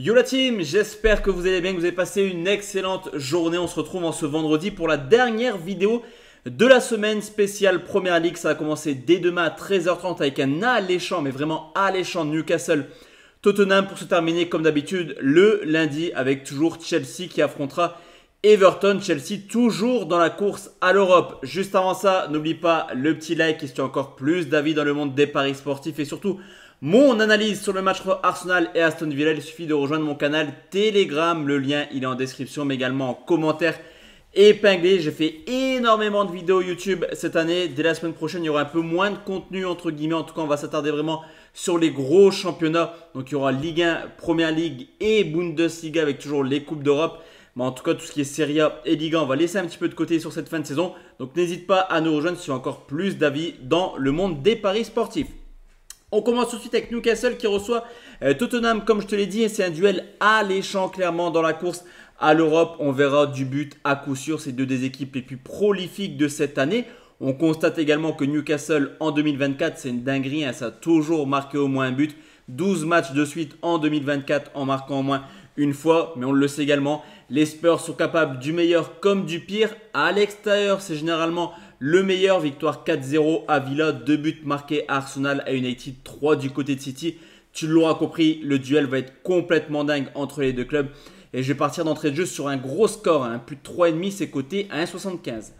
Yo la team, j'espère que vous allez bien, que vous avez passé une excellente journée. On se retrouve en ce vendredi pour la dernière vidéo de la semaine spéciale Première Ligue. Ça va commencer dès demain à 13h30 avec un alléchant, mais vraiment alléchant Newcastle. Tottenham pour se terminer comme d'habitude le lundi avec toujours Chelsea qui affrontera Everton. Chelsea toujours dans la course à l'Europe. Juste avant ça, n'oublie pas le petit like si tu as encore plus d'avis dans le monde des paris sportifs et surtout mon analyse sur le match entre Arsenal et Aston Villa. Il suffit de rejoindre mon canal Telegram. Le lien, il est en description, mais également en commentaire épinglé. J'ai fait énormément de vidéos YouTube cette année. Dès la semaine prochaine, il y aura un peu moins de contenu, entre guillemets. En tout cas, on va s'attarder vraiment sur les gros championnats. Donc, il y aura Ligue 1, Première Ligue et Bundesliga avec toujours les Coupes d'Europe. Mais en tout cas, tout ce qui est Serie A et Ligue 1, on va laisser un petit peu de côté sur cette fin de saison. Donc, n'hésite pas à nous rejoindre si encore plus d'avis dans le monde des paris sportifs. On commence tout de suite avec Newcastle qui reçoit euh, Tottenham, comme je te l'ai dit, et c'est un duel alléchant clairement dans la course à l'Europe. On verra du but à coup sûr, c'est deux des équipes les plus prolifiques de cette année. On constate également que Newcastle en 2024, c'est une dinguerie, hein, ça a toujours marqué au moins un but. 12 matchs de suite en 2024 en marquant au moins une fois, mais on le sait également, les Spurs sont capables du meilleur comme du pire. À l'extérieur, c'est généralement le meilleur, victoire 4-0 à Villa, deux buts marqués à Arsenal, à United, 3 du côté de City. Tu l'auras compris, le duel va être complètement dingue entre les deux clubs. Et je vais partir d'entrée de jeu sur un gros score, hein. plus de 3,5, c'est coté à 1,75.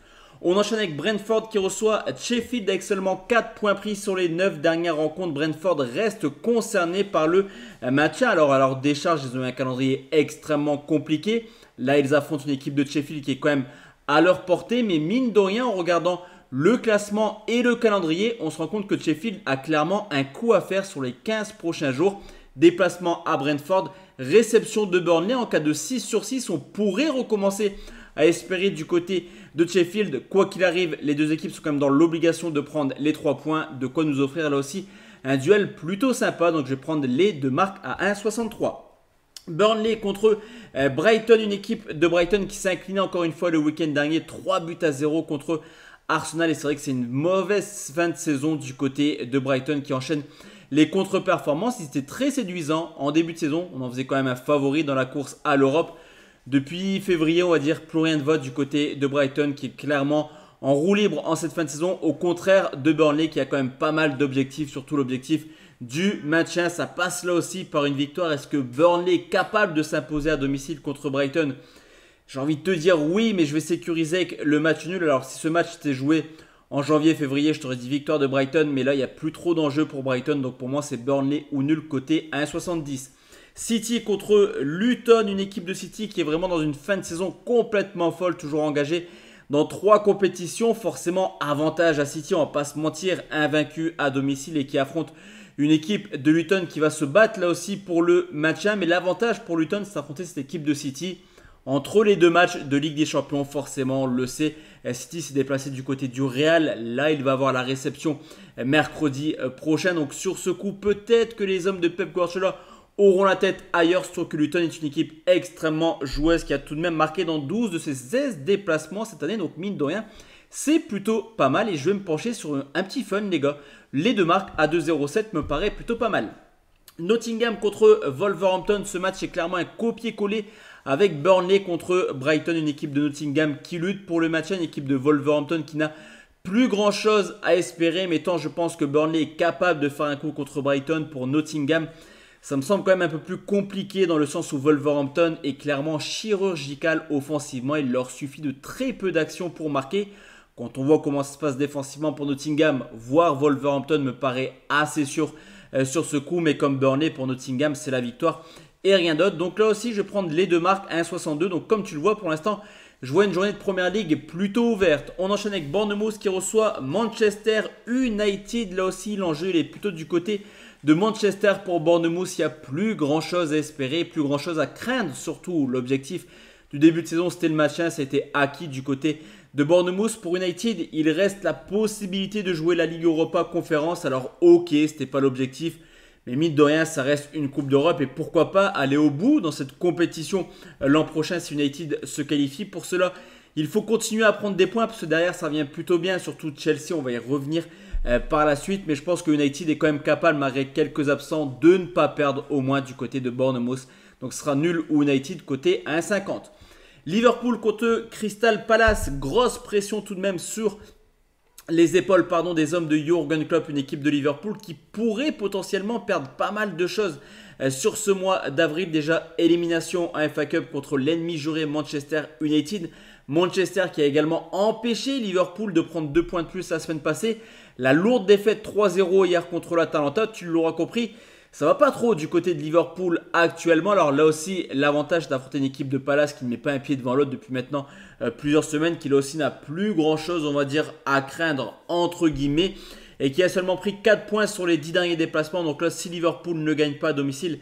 On enchaîne avec Brentford qui reçoit Sheffield avec seulement 4 points pris sur les 9 dernières rencontres. Brentford reste concerné par le maintien. Alors, alors décharge, ils ont un calendrier extrêmement compliqué. Là, ils affrontent une équipe de Sheffield qui est quand même à leur portée, mais mine de rien, en regardant le classement et le calendrier, on se rend compte que Sheffield a clairement un coup à faire sur les 15 prochains jours. Déplacement à Brentford, réception de Burnley en cas de 6 sur 6, on pourrait recommencer à espérer du côté de Sheffield. Quoi qu'il arrive, les deux équipes sont quand même dans l'obligation de prendre les 3 points, de quoi nous offrir là aussi un duel plutôt sympa. Donc je vais prendre les deux marques à 1,63. Burnley contre euh, Brighton, une équipe de Brighton qui s'est encore une fois le week-end dernier, 3 buts à 0 contre Arsenal. Et c'est vrai que c'est une mauvaise fin de saison du côté de Brighton qui enchaîne les contre-performances. Ils très séduisant en début de saison. On en faisait quand même un favori dans la course à l'Europe. Depuis février, on va dire, plus rien de vote du côté de Brighton qui est clairement en roue libre en cette fin de saison, au contraire de Burnley qui a quand même pas mal d'objectifs, surtout l'objectif du maintien. Hein. Ça passe là aussi par une victoire. Est-ce que Burnley est capable de s'imposer à domicile contre Brighton J'ai envie de te dire oui, mais je vais sécuriser le match nul. Alors si ce match était joué en janvier, février, je t'aurais dit victoire de Brighton, mais là il n'y a plus trop d'enjeux pour Brighton, donc pour moi c'est Burnley ou nul côté 1,70. City contre Luton, une équipe de City qui est vraiment dans une fin de saison complètement folle, toujours engagée dans trois compétitions, forcément avantage à City, on va pas se mentir, invaincu à domicile et qui affronte une équipe de Luton qui va se battre là aussi pour le match Mais l'avantage pour Luton, c'est d'affronter cette équipe de City. Entre les deux matchs de Ligue des Champions, forcément, on le sait, City s'est déplacé du côté du Real. Là, il va avoir la réception mercredi euh, prochain. Donc sur ce coup, peut-être que les hommes de Pep Guardiola auront la tête ailleurs, surtout que Luton est une équipe extrêmement joueuse qui a tout de même marqué dans 12 de ses 16 déplacements cette année, donc mine de rien, c'est plutôt pas mal et je vais me pencher sur un, petit fun les gars. Les deux marques à 2,07 me paraît plutôt pas mal. Nottingham contre Wolverhampton, ce match est clairement un copier-coller avec Burnley contre Brighton, une équipe de Nottingham qui lutte pour le match, une équipe de Wolverhampton qui n'a plus grand chose à espérer, mais tant je pense que Burnley est capable de faire un coup contre Brighton pour Nottingham ça me semble quand même un peu plus compliqué dans le sens où Wolverhampton est clairement chirurgical offensivement. Il leur suffit de très peu d'actions pour marquer. Quand on voit comment ça se passe défensivement pour Nottingham, voir Wolverhampton me paraît assez sûr euh, sur ce coup. Mais comme Burnley pour Nottingham, c'est la victoire et rien d'autre. Donc là aussi, je vais prendre les deux marques à 1,62. Donc comme tu le vois, pour l'instant, je vois une journée de première ligue plutôt ouverte. On enchaîne avec Bournemouth qui reçoit Manchester United. Là aussi, l'enjeu est plutôt du côté de Manchester pour Bournemouth, il n'y a plus grand chose à espérer, plus grand chose à craindre surtout. L'objectif du début de saison, c'était le match c'était acquis du côté de Bournemouth. Pour United, il reste la possibilité de jouer la Ligue Europa Conférence. Alors ok, n'était pas l'objectif. Mais mine de rien, ça reste une Coupe d'Europe et pourquoi pas aller au bout dans cette compétition euh, l'an prochain si United se qualifie. Pour cela, il faut continuer à prendre des points parce que derrière, ça vient plutôt bien, surtout Chelsea, on va y revenir euh, par la suite. Mais je pense que United est quand même capable, malgré quelques absents, de ne pas perdre au moins du côté de Bournemouth. Donc ce sera nul ou United côté 1,50. Liverpool contre Crystal Palace, grosse pression tout de même sur les épaules pardon, des hommes de Jurgen Klopp, une équipe de Liverpool qui pourrait potentiellement perdre pas mal de choses euh, sur ce mois d'avril. Déjà, élimination à FA Cup contre l'ennemi juré Manchester United. Manchester qui a également empêché Liverpool de prendre deux points de plus la semaine passée. La lourde défaite 3-0 hier contre l'Atalanta, tu l'auras compris, ça va pas trop du côté de Liverpool actuellement. Alors là aussi, l'avantage d'affronter une équipe de Palace qui ne met pas un pied devant l'autre depuis maintenant euh, plusieurs semaines, qui là aussi n'a plus grand chose, on va dire, à craindre, entre guillemets, et qui a seulement pris 4 points sur les 10 derniers déplacements. Donc là, si Liverpool ne gagne pas à domicile,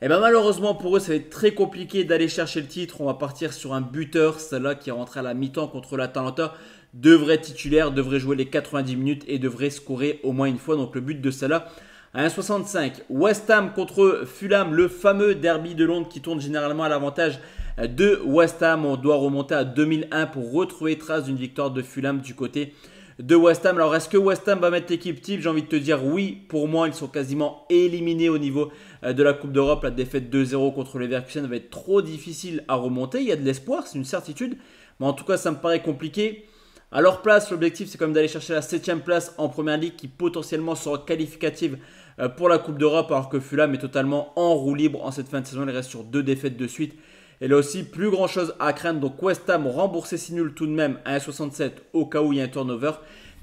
eh ben malheureusement pour eux, ça va être très compliqué d'aller chercher le titre. On va partir sur un buteur, celle-là qui est rentrée à la mi-temps contre l'Atalanta devrait titulaire, devrait jouer les 90 minutes et devrait scorer au moins une fois. Donc le but de Salah à 1,65. West Ham contre Fulham, le fameux derby de Londres qui tourne généralement à l'avantage de West Ham. On doit remonter à 2001 pour retrouver trace d'une victoire de Fulham du côté de West Ham. Alors, est-ce que West Ham va mettre l'équipe type J'ai envie de te dire oui. Pour moi, ils sont quasiment éliminés au niveau euh, de la Coupe d'Europe. La défaite 2-0 contre les Verkusen va être trop difficile à remonter. Il y a de l'espoir, c'est une certitude. Mais en tout cas, ça me paraît compliqué. À leur place, l'objectif c'est quand même d'aller chercher la 7ème place en première ligue qui potentiellement sera qualificative euh, pour la Coupe d'Europe alors que Fulham est totalement en roue libre en cette fin de saison. Il reste sur deux défaites de suite. Et là aussi, plus grand chose à craindre. Donc West Ham remboursé si nul tout de même à 1,67 au cas où il y a un turnover.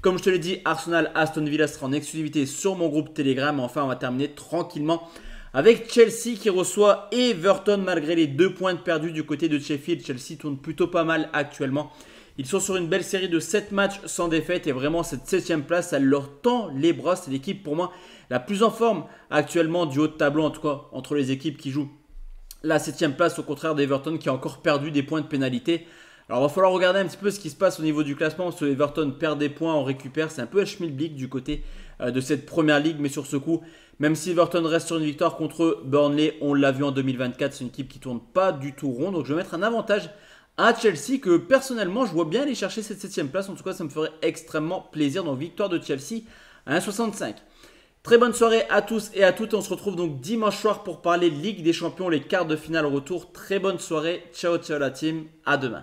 Comme je te l'ai dit, Arsenal Aston Villa sera en exclusivité sur mon groupe Telegram. Enfin, on va terminer tranquillement avec Chelsea qui reçoit Everton malgré les deux points perdus du côté de Sheffield. Chelsea tourne plutôt pas mal actuellement. Ils sont sur une belle série de 7 matchs sans défaite et vraiment cette 7ème place, elle leur tend les bras. C'est l'équipe pour moi la plus en forme actuellement du haut de tableau, en tout cas entre les équipes qui jouent la 7ème place, au contraire d'Everton qui a encore perdu des points de pénalité. Alors, il va falloir regarder un petit peu ce qui se passe au niveau du classement. Si Everton perd des points, on récupère. C'est un peu Schmilblick du côté euh, de cette première ligue. Mais sur ce coup, même si Everton reste sur une victoire contre Burnley, on l'a vu en 2024, c'est une équipe qui tourne pas du tout rond. Donc, je vais mettre un avantage à Chelsea que personnellement je vois bien aller chercher cette septième place. En tout cas, ça me ferait extrêmement plaisir. dans victoire de Chelsea à 1,65. Très bonne soirée à tous et à toutes. On se retrouve donc dimanche soir pour parler Ligue des Champions, les quarts de finale retour. Très bonne soirée. Ciao, ciao la team. À demain.